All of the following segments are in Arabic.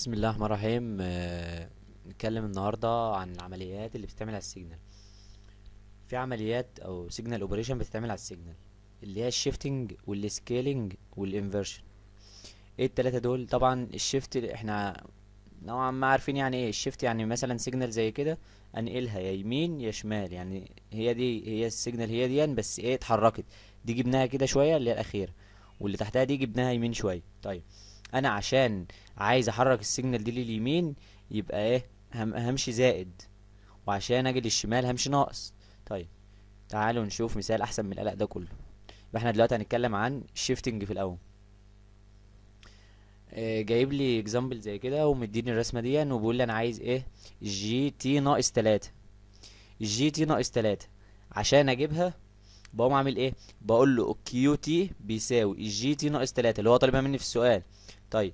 بسم الله الرحمن الرحيم آه، نتكلم النهاردة عن العمليات اللي بتتعمل على السيجنال في عمليات او سيجنال اوبريشن بتتعمل على السيجنال اللي هي الشيفتنج والسكيلنج والانفرشن ايه التلاتة دول طبعا الشيفت احنا نوعا ما عارفين يعني ايه الشيفت يعني مثلا سيجنال زي كده انقلها يا يمين يا شمال يعني هي دي هي السيجنال هي دي بس ايه اتحركت دي جبناها كده شوية اللي هي الاخيرة واللي تحتها دي جبناها يمين شوية طيب انا عشان عايز احرك السيجنال دي لليمين يبقى ايه هم همشي زائد وعشان اجي للشمال همشي ناقص طيب تعالوا نشوف مثال احسن من القلق ده كله يبقى احنا دلوقتي هنتكلم عن شيفتنج في الاول آه، جايب لي اكزامبل زي كده ومديني الرسمه دي وبيقول لي انا عايز ايه جي تي ناقص 3 جي تي ناقص 3 عشان اجيبها بقوم عامل ايه بقول له كيو تي بيساوي جي تي ناقص 3 اللي هو طالبها مني في السؤال طيب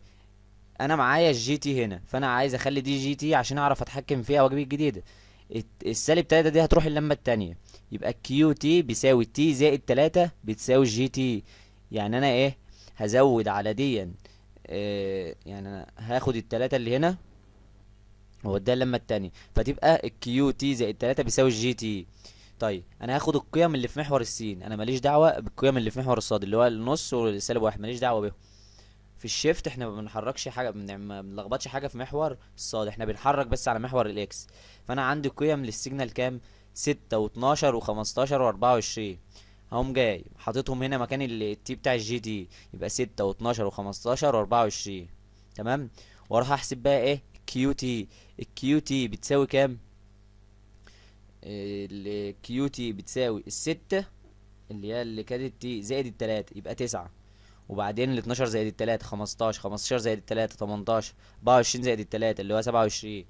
انا معايا الجي تي هنا فانا عايز اخلي دي جي تي عشان اعرف اتحكم فيها واجيب الجديده السالب 3 دي هتروح اللمه التانية يبقى كيو تي بيساوي تي زائد 3 بتساوي جي تي يعني انا ايه هزود على دي آه يعني انا هاخد التلاتة اللي هنا واديها اللمه التانية فتبقى الكيو تي زائد 3 بيساوي جي تي طيب انا هاخد القيم اللي في محور السين انا ماليش دعوه بالقيم اللي في محور الصاد اللي هو النص والسالب واحد ماليش دعوه بيهم في الشيفت احنا ما بنحركش حاجه ما بنلخبطش حاجه في محور الصاد احنا بنحرك بس على محور الاكس فانا عندي قيم للسيجنال كام 6 و12 و15 و24 هقوم جاي حاططهم هنا مكان التي بتاع الجي دي يبقى 6 و12 و15 و24 تمام واروح احسب بقى ايه الكيو تي الكيو تي بتساوي كام الكيو تي بتساوي الستة اللي هي اللي كانت تي زائد التلاتة يبقى تسعة وبعدين ال 12 زائد التلاتة 15 15 زائد التلاتة 18 24 زائد التلاتة اللي هو 27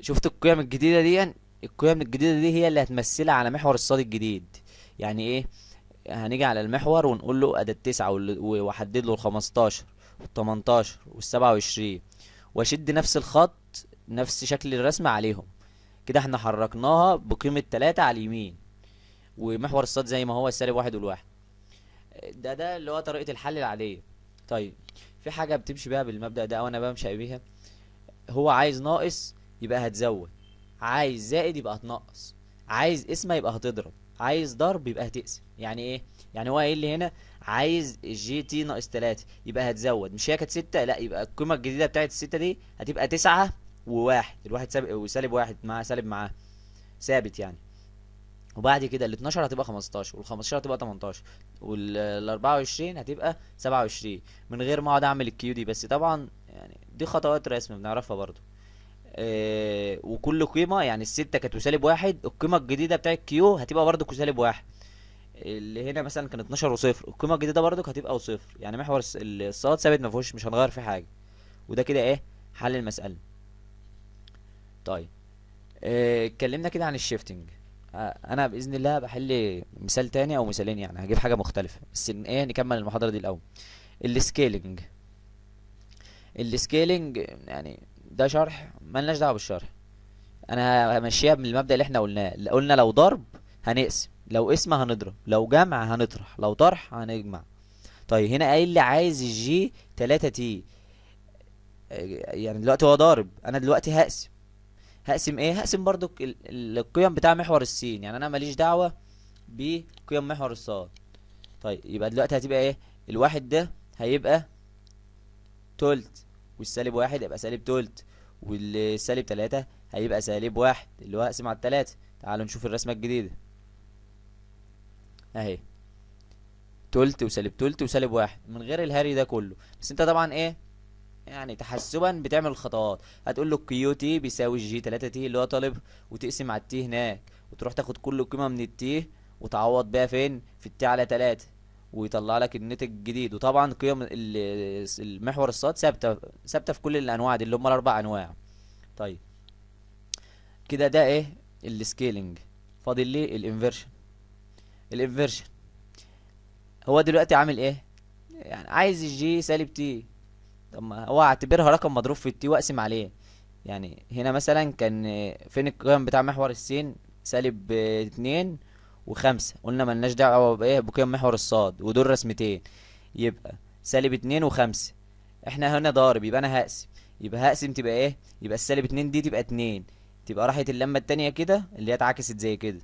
شفت القيم الجديدة دي القيم الجديدة دي هي اللي هتمثلها على محور الصاد الجديد يعني ايه هنيجي على المحور ونقول له ادى التسعة واحدد له ال 15 وال 18 وال 27 واشد نفس الخط نفس شكل الرسمة عليهم كده احنا حركناها بقيمة 3 على اليمين ومحور الصاد زي ما هو السالب واحد والواحد ده ده اللي هو طريقه الحل العاديه طيب في حاجه بتمشي بيها بالمبدا ده او انا بمشي بيها هو عايز ناقص يبقى هتزود عايز زائد يبقى هتنقص عايز قسمه يبقى هتضرب عايز ضرب يبقى هتقسم يعني ايه يعني هو قايل لي هنا عايز جي تي ناقص 3 يبقى هتزود مش هي كانت 6 لا يبقى القيمه الجديده بتاعت 6 دي هتبقى 9 و1 الواحد سالب وسالب 1 مع سالب معاه ثابت يعني وبعد كده ال 12 هتبقى 15 وال 15 هتبقى 18 وال 24 هتبقى 27 من غير ما اقعد اعمل الكيو دي بس طبعا يعني دي خطوات رسم بنعرفها برضو آه وكل قيمه يعني السته كانت وسالب واحد القيمه الجديده بتاع الكيو هتبقى برضو كسالب واحد اللي هنا مثلا كان 12 وصفر القيمه الجديده برضو هتبقى وصفر يعني محور الصاد ثابت ما فيهوش مش هنغير فيه حاجه وده كده ايه حل المساله طيب آه، اتكلمنا آه كده عن الشيفتنج انا باذن الله بحل مثال تاني او مثالين يعني هجيب حاجه مختلفه بس ايه نكمل المحاضره دي الاول السكيلنج السكيلنج يعني ده شرح مالناش دعوه بالشرح انا همشيها من المبدا اللي احنا قلناه قلنا لو ضرب هنقسم لو قسم هنضرب لو جمع هنطرح لو طرح هنجمع طيب هنا قايل لي عايز الجي 3 تي يعني دلوقتي هو ضارب انا دلوقتي هقسم هقسم ايه هقسم برضو القيم بتاع محور السين يعني انا ماليش دعوه بقيم محور الصاد طيب يبقى دلوقتي هتبقى ايه الواحد ده هيبقى تلت والسالب واحد هيبقى سالب تلت والسالب تلاتة هيبقى سالب واحد اللي هو هقسم على التلاتة تعالوا نشوف الرسمة الجديدة اهي تلت وسالب تلت وسالب واحد من غير الهري ده كله بس انت طبعا ايه يعني تحسبا بتعمل خطوات هتقول له كيو تي بيساوي جي 3 تي اللي هو طالب وتقسم على التي هناك وتروح تاخد كل قيمه من التي وتعوض بيها فين في التي على 3 ويطلع لك النت الجديد وطبعا قيم المحور الصاد ثابته ثابته في كل الانواع دي اللي هم الاربع انواع طيب كده ده ايه السكيلنج فاضل لي الانفرشن الانفرشن هو دلوقتي عامل ايه يعني عايز الجي سالب تي طب ما هو اعتبرها رقم مضروب في التي واقسم عليه يعني هنا مثلا كان فين القيم بتاع محور السين سالب اتنين وخمسة قلنا ملناش دعوة بإيه بقيم محور الصاد ودول رسمتين يبقى سالب اتنين وخمسة احنا هنا ضارب يبقى انا هقسم يبقى هقسم تبقى ايه يبقى السالب اتنين دي تبقى اتنين تبقى راحت اللمة التانية كده اللي هي اتعكست زي كده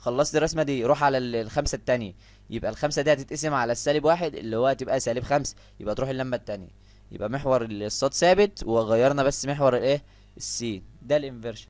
خلصت الرسمه دي روح على الخمسه التانية يبقى الخمسه دي هتتقسم على السالب واحد اللي هو هتبقى سالب خمسة يبقى تروح اللمه التانية يبقى محور الصاد ثابت وغيرنا بس محور الايه السين ده الانفرشن